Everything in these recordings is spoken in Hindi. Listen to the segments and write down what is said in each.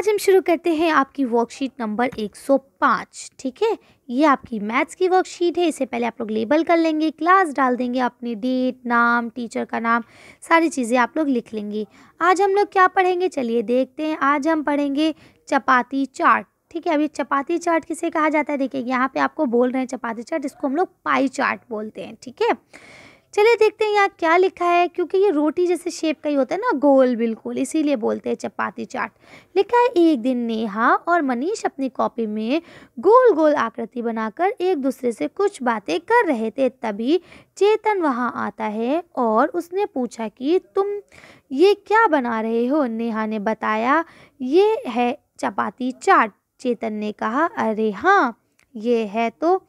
आज हम शुरू करते हैं आपकी वर्कशीट नंबर 105 ठीक है ये आपकी मैथ्स की वर्कशीट है इससे पहले आप लोग लेबल कर लेंगे क्लास डाल देंगे अपनी डेट नाम टीचर का नाम सारी चीज़ें आप लोग लिख लेंगे आज हम लोग क्या पढ़ेंगे चलिए देखते हैं आज हम पढ़ेंगे चपाती चार्ट ठीक है अभी चपाती चार्ट किसे कहा जाता है देखिए यहाँ पे आपको बोल रहे हैं चपाती चाट इसको हम लोग पाई चार्ट बोलते हैं ठीक है चलिए देखते हैं यहाँ क्या लिखा है क्योंकि ये रोटी जैसे शेप का ही होता है ना गोल बिल्कुल इसीलिए बोलते हैं चपाती चाट लिखा है एक दिन नेहा और मनीष अपनी कॉपी में गोल गोल आकृति बनाकर एक दूसरे से कुछ बातें कर रहे थे तभी चेतन वहाँ आता है और उसने पूछा कि तुम ये क्या बना रहे हो नेहा ने बताया ये है चपाती चाट चेतन ने कहा अरे हाँ ये है तो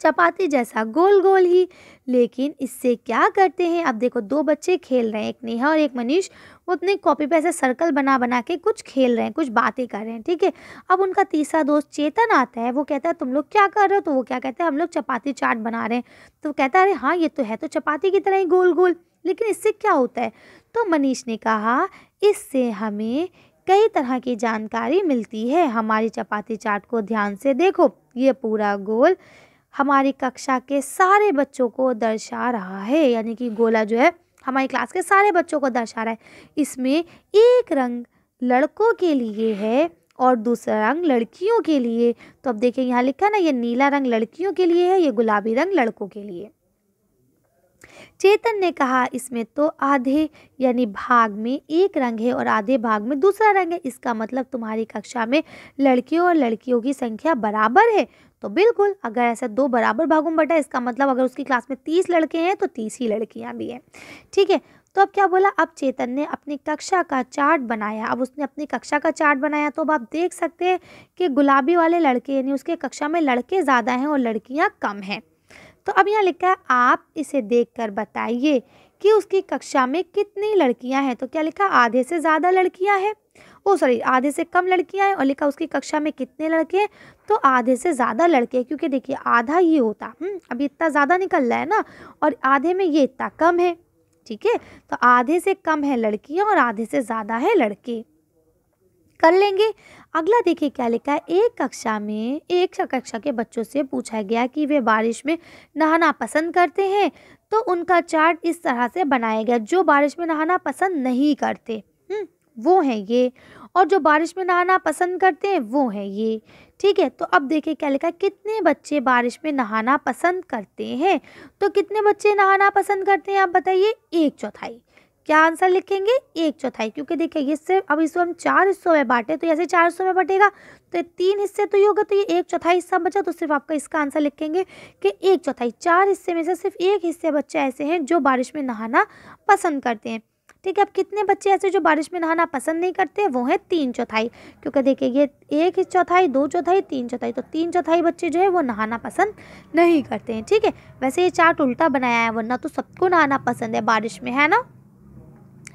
चपाती जैसा गोल गोल ही लेकिन इससे क्या करते हैं अब देखो दो बच्चे खेल रहे हैं एक नेहा और एक मनीष वो अपने कॉपी पे ऐसा सर्कल बना बना के कुछ खेल रहे हैं कुछ बातें कर रहे हैं ठीक है अब उनका तीसरा दोस्त चेतन आता है वो कहता है तुम लोग क्या कर रहे हो तो वो क्या कहते हैं हम लोग चपाती चाट बना रहे हैं तो कहता है अरे हाँ ये तो है तो चपाती की तरह ही गोल गोल लेकिन इससे क्या होता है तो मनीष ने कहा इससे हमें कई तरह की जानकारी मिलती है हमारी चपाती चाट को ध्यान से देखो ये पूरा गोल हमारी कक्षा के सारे बच्चों को दर्शा रहा है यानी कि गोला जो है हमारी क्लास के सारे बच्चों को दर्शा रहा है इसमें एक रंग लड़कों के लिए है और दूसरा रंग लड़कियों के लिए तो अब देखिए यहाँ लिखा ना ये नीला रंग लड़कियों के लिए है ये गुलाबी रंग लड़कों के लिए चेतन ने कहा इसमें तो आधे यानी भाग में एक रंग है और आधे भाग में दूसरा रंग है इसका मतलब तुम्हारी कक्षा में लड़कियों और लड़कियों की संख्या बराबर है तो बिल्कुल अगर ऐसा दो बराबर भागों में बटा इसका मतलब अगर उसकी क्लास में तीस लड़के हैं तो तीस ही लड़कियाँ भी हैं ठीक है तो अब क्या बोला अब चेतन ने अपनी कक्षा का चार्ट बनाया अब उसने अपनी कक्षा का चार्ट बनाया तो अब आप देख सकते हैं कि गुलाबी वाले लड़के यानी उसके कक्षा में लड़के ज़्यादा हैं और लड़कियाँ कम हैं तो अब यहाँ लिखा है आप इसे देखकर बताइए कि उसकी कक्षा में कितनी लड़कियां हैं तो क्या लिखा आधे से ज़्यादा लड़कियां हैं ओ सॉरी आधे से कम लड़कियां हैं और लिखा उसकी कक्षा में कितने लड़के हैं तो आधे से ज़्यादा लड़के हैं क्योंकि देखिए आधा ये होता हम्म, अभी इतना ज़्यादा निकल रहा है ना और आधे में ये इतना कम है ठीक है तो आधे से कम है लड़कियाँ और आधे से ज़्यादा है लड़के कर लेंगे अगला देखिए क्या लिखा है एक कक्षा में एक कक्षा के बच्चों से पूछा गया कि वे बारिश में नहाना पसंद करते हैं तो उनका चार्ट इस तरह से बनाया गया जो बारिश में नहाना पसंद नहीं करते हम्म, वो हैं ये और जो बारिश में नहाना पसंद करते हैं वो हैं ये ठीक है तो अब देखिए क्या लिखा है कितने बच्चे बारिश में नहाना पसंद करते हैं तो कितने बच्चे नहाना पसंद करते हैं आप बताइए एक चौथाई क्या आंसर लिखेंगे एक चौथाई क्योंकि देखिए ये सिर्फ अब इसको हम चार हिस्सों में बांटे तो ऐसे चार हिस्सों में बटेगा तो तीन हिस्से तो ये होगा तो ये एक चौथाई हिस्सा बचा तो सिर्फ आपका इसका आंसर लिखेंगे कि एक चौथाई चार हिस्से में से सिर्फ एक हिस्से बच्चे ऐसे हैं जो बारिश में नहाना पसंद करते हैं ठीक है अब कितने बच्चे ऐसे जो बारिश में नहाना पसंद नहीं करते वो हैं तीन चौथाई क्योंकि देखिए ये एक चौथाई दो चौथाई तीन चौथाई तो तीन चौथाई बच्चे जो है वो नहाना पसंद नहीं करते हैं ठीक है वैसे ये चार्ट उल्टा बनाया है वरना तो सबको नहाना पसंद है बारिश में है ना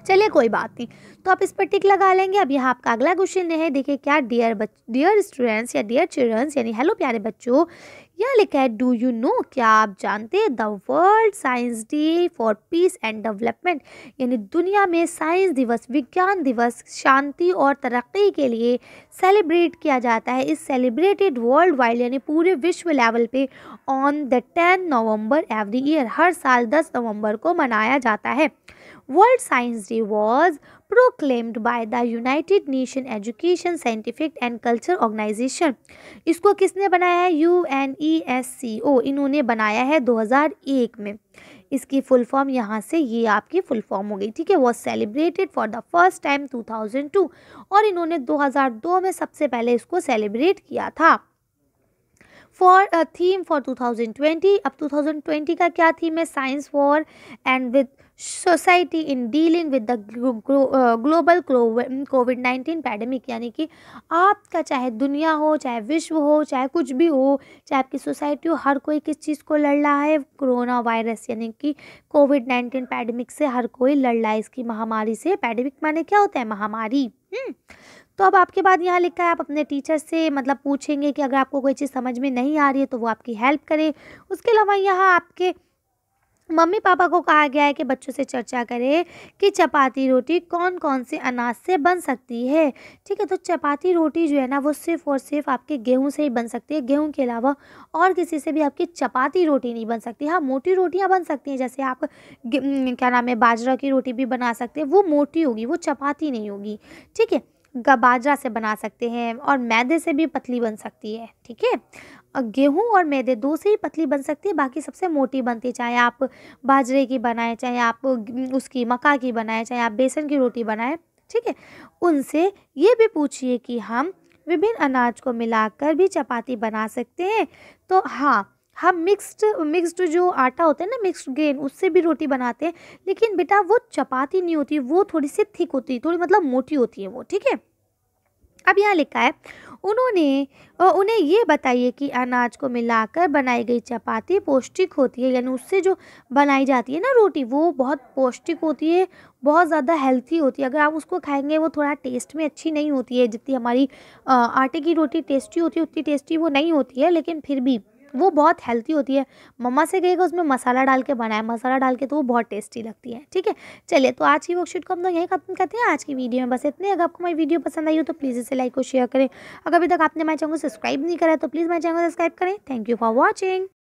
चलिए कोई बात नहीं तो आप इस पर टिक लगा लेंगे अब यहाँ आपका अगला क्वेश्चन है देखिए क्या डियर बच डियर स्टूडेंट्स या डियर चिल्ड्रंस यानी हेलो प्यारे बच्चों यह लिखा है डू यू नो क्या आप जानते हैं the world science day for peace and development यानी दुनिया में साइंस दिवस विज्ञान दिवस शांति और तरक्की के लिए सेलिब्रेट किया जाता है इस सेलिब्रेटेड वर्ल्ड वाइड यानी पूरे विश्व लेवल पे on the ten November every year हर साल दस नवंबर को मनाया जाता है World Science Day was proclaimed by the united nation education scientific and culture organisation इसको किसने बनाया है U N E S C O इन्होंने बनाया है 2001 में इसकी फुल फॉर्म यहाँ से ये आपकी फुल फॉर्म हो गई ठीक है was celebrated for the first time 2002 और इन्होंने 2002 में सबसे पहले इसको सेलिब्रेट किया था फॉर थीम फॉर 2020 अब 2020 का क्या थीम है science for and with society in dealing with the global covid nineteen pandemic यानी कि आपका चाहे दुनिया हो चाहे विश्व हो चाहे कुछ भी हो चाहे आपकी सोसाइटी हो हर कोई किस चीज़ को लड़ रहा है कोरोना वायरस यानी कि कोविड नाइन्टीन पैडमिक से हर कोई लड़ रहा है इसकी महामारी से पैडमिक माने क्या होता है महामारी हम्म। तो अब आपके बाद यहाँ लिखा है आप अपने टीचर से मतलब पूछेंगे कि अगर आपको कोई चीज़ समझ में नहीं आ रही है तो वो आपकी हेल्प करे उसके अलावा यहाँ आपके मम्मी पापा को कहा गया है कि बच्चों से चर्चा करें कि चपाती रोटी कौन कौन से अनाज से बन सकती है ठीक है तो चपाती रोटी जो है ना वो सिर्फ़ और सिर्फ आपके गेहूं से ही बन सकती है गेहूं के अलावा और किसी से भी आपकी चपाती रोटी नहीं बन सकती हाँ मोटी रोटियाँ बन सकती हैं जैसे आप क्या नाम है बाजरा की रोटी भी बना सकते हैं वो मोटी होगी वो चपाती नहीं होगी ठीक है बाजरा से बना सकते हैं और मैदे से भी पतली बन सकती है ठीक है गेहूँ और मैदे दो से ही पतली बन सकती है बाकी सबसे मोटी बनती है चाहे आप बाजरे की बनाएं चाहे आप उसकी मक्का की बनाएं चाहे आप बेसन की रोटी बनाएं ठीक है उनसे ये भी पूछिए कि हम विभिन्न अनाज को मिलाकर भी चपाती बना सकते हैं तो हाँ हम मिक्स्ड मिक्स्ड जो आटा होता है ना मिक्स्ड ग्रेन उससे भी रोटी बनाते हैं लेकिन बेटा वो चपाती नहीं होती वो थोड़ी सी थिक होती है थोड़ी मतलब मोटी होती है वो ठीक है अब यहाँ लिखा है उन्होंने उन्हें ये बताइए कि अनाज को मिलाकर बनाई गई चपाती पौष्टिक होती है यानी उससे जो बनाई जाती है ना रोटी वो बहुत पौष्टिक होती है बहुत ज़्यादा हेल्थी होती है अगर आप उसको खाएंगे वो थोड़ा टेस्ट में अच्छी नहीं होती है जितनी हमारी आटे की रोटी टेस्टी होती है उतनी टेस्टी वो नहीं होती है लेकिन फिर भी वो बहुत हेल्थी होती है मम्मा से कहेगा उसमें मसाला डाल के बनाए मसाला डाल के तो वो बहुत टेस्टी लगती है ठीक है चलिए तो आज की वर्कशीट को हम लोग यही खत्म करते हैं आज की वीडियो में बस इतने अगर आपको मेरी वीडियो पसंद आई हो तो प्लीज़ इसे लाइक और शेयर करें अगर अभी तक आपने हमारे चैनल को सब्सक्राइब नहीं करा तो प्लीज़ मेरे चैनल को सब्सक्राइब करें थैंक यू फॉर वॉचिंग